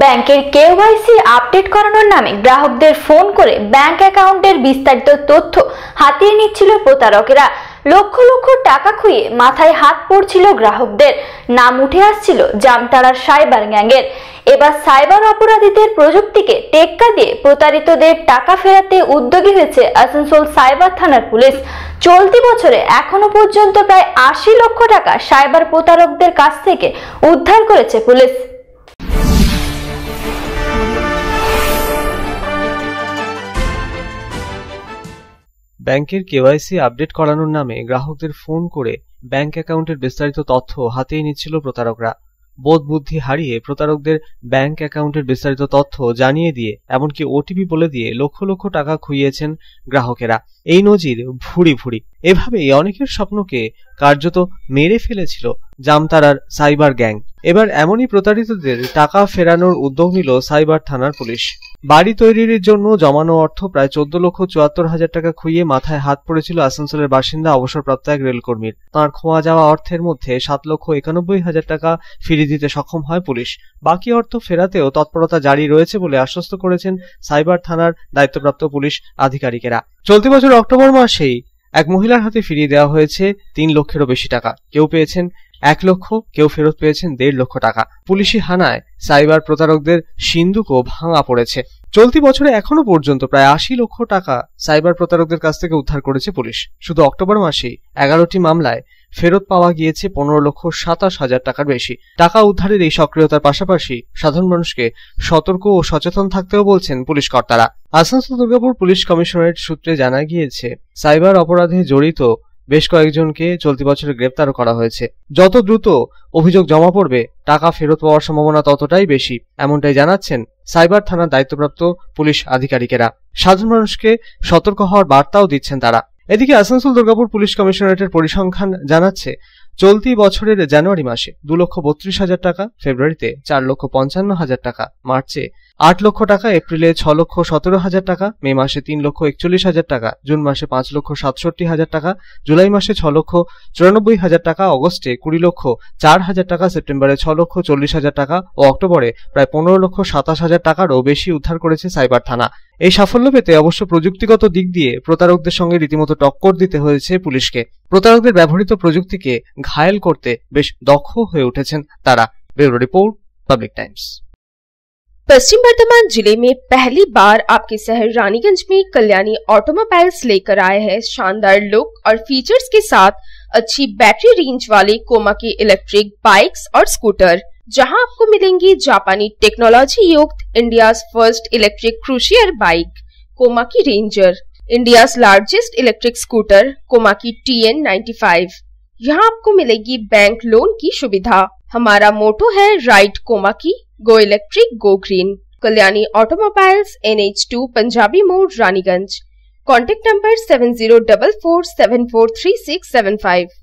ব্যাংকের KYC update করানোর নামে গ্রাহকদের ফোন করে ব্যাংক অ্যাকাউন্টের বিস্তারিত তথ্য হাতিয়ে নিচ্ছিল প্রতারকেরা লক্ষ লক্ষ টাকা খুইয়ে মাথায় হাত পড়ছিল গ্রাহকদের নাম উঠে আসছিল জামতারার সাইবার গ্যাংয়ের এবার সাইবার অপরাধীদের প্রযুক্তিকে টেক্কা দিয়ে প্রতারিতদের টাকা ফেরাতে উদ্যোগী হয়েছে আসানসোল সাইবার থানার পুলিশ চলতি বছরে এখনো পর্যন্ত প্রায় আশি লক্ষ টাকা সাইবার প্রতারকদের কাছ থেকে উদ্ধার করেছে পুলিশ ব্যাংকের কেওয়াইসি আপডেট করানোর নামে গ্রাহকদের ফোন করে ব্যাংক অ্যাকাউন্টের বিস্তারিত তথ্য হাতিয়ে নিচ্ছিল প্রতারকরা বোধ বুদ্ধি হারিয়ে প্রতারকদের ব্যাংক অ্যাকাউন্টের বিস্তারিত তথ্য জানিয়ে দিয়ে এমনকি ওটিপি বলে দিয়ে লক্ষ লক্ষ টাকা খুইয়েছেন গ্রাহকেরা এই নজির ভুড়ি ভুড়ি এভাবেই অনেকের স্বপ্নকে কার্যত মেরে ফেলেছিল জামতারার সাইবার গ্যাং এবার এমনই প্রতারিতদের টাকা ফেরানোর উদ্যোগ নিল সাইবার থানার পুলিশ বাড়ি তৈরির জন্য জমানো অর্থ প্রায় চোদ্দ লক্ষ চুয়াত্তর হাজার টাকা খুইয়ে মাথায় হাত পড়েছিল আসানসোলের বাসিন্দা অবসরপ্রাপ্ত এক রেলকর্মীর তাঁর খোঁয়া যাওয়া অর্থের মধ্যে সাত লক্ষ একানব্বই হাজার টাকা ফিরিয়ে দিতে সক্ষম হয় পুলিশ বাকি অর্থ ফেরাতেও তৎপরতা জারি রয়েছে বলে আশ্বস্ত করেছেন সাইবার থানার দায়িত্বপ্রাপ্ত পুলিশ আধিকারিকেরা চলতি বছর অক্টোবর মাসেই এক মহিলার হাতে ফিরিয়ে দেওয়া হয়েছে তিন লক্ষেরও বেশি টাকা কেউ পেয়েছেন এক লক্ষ কেউ ফেরত পেয়েছেন দেড় লক্ষ টাকা পুলিশি হানায় সাইবার প্রতারকদের সিন্ধুকও ভাঙা পড়েছে চলতি বছরে এখনো পর্যন্ত প্রায় আশি লক্ষ টাকা সাইবার প্রতারকদের কাছ থেকে উদ্ধার করেছে পুলিশ শুধু অক্টোবর মাসেই এগারোটি মামলায় ফেরত পাওয়া গিয়েছে পনেরো লক্ষ সাতাশ হাজার টাকার বেশি টাকা উদ্ধারের এই সক্রিয়তার পাশাপাশি সাধারণ মানুষকে সতর্ক ও সচেতন থাকতেও বলছেন পুলিশ কর্তারা আসানসোল দুর্গাপুর পুলিশ কমিশনারেট সূত্রে জানা গিয়েছে সাইবার অপরাধে জড়িত বেশ কয়েকজনকে চলতি বছরে গ্রেপ্তার করা হয়েছে যত দ্রুত অভিযোগ জমা পড়বে টাকা ফেরত পাওয়ার সম্ভাবনা ততটাই বেশি এমনটাই জানাচ্ছেন সাইবার থানার দায়িত্বপ্রাপ্ত পুলিশ আধিকারিকেরা সাধারণ মানুষকে সতর্ক হওয়ার বার্তাও দিচ্ছেন তারা এদিকে আসানসোল দুর্গাপুর পুলিশ কমিশনারেটের পরিসংখ্যান জানাচ্ছে চলতি বছরের জানুয়ারি মাসে দু লক্ষ বত্রিশ হাজার টাকা ফেব্রুয়ারিতে চার লক্ষ পঞ্চান্ন হাজার টাকা মার্চে আট লক্ষ টাকা এপ্রিলে ছ লক্ষ সতেরো হাজার টাকা মে মাসে তিন লক্ষ একচল্লিশ হাজার টাকা জুন মাসে পাঁচ লক্ষ সাতষট্টি হাজার টাকা জুলাই মাসে ছ লক্ষ চুরানব্বই হাজার টাকা অগস্টে কুড়ি লক্ষ চার হাজার টাকা সেপ্টেম্বরে ছ লক্ষ চল্লিশ হাজার টাকা ও অক্টোবরে প্রায় পনেরো লক্ষ সাতাশ হাজার টাকারও বেশি উদ্ধার করেছে সাইবার থানা ऐ সাফল্য পেতে অবশ্য প্রযুক্তিগত দিক দিয়ে প্রতারকদের সঙ্গে রীতিমতো টক্কর দিতে হয়েছে পুলিশকে প্রতারকদের ব্যবহৃত প্রযুক্তিকে ঘায়েল করতে বেশ দক্ষ হয়ে उठेছেন তারা bureau report public times Paschim Bardhaman जिले में पहली बार आपके शहर रानीगंज में कल्याणी ऑटोमोबाइल्स लेकर आए हैं शानदार लुक और फीचर्स के साथ अच्छी बैटरी रेंज वाले कोमा की इलेक्ट्रिक बाइक्स और स्कूटर जहां आपको मिलेंगी जापानी टेक्नोलॉजी युक्त India first electric cruiser bike Komaki ranger India largest electric scooter Komaki T N ninety five यहाँ आपको मिलेगी बैंक लोन की सुविधा हमारा मोटो है right Komaki go electric go green Kalyani automobiles N H two Punjabi More Raniganj contact number seven zero double four seven four three six seven five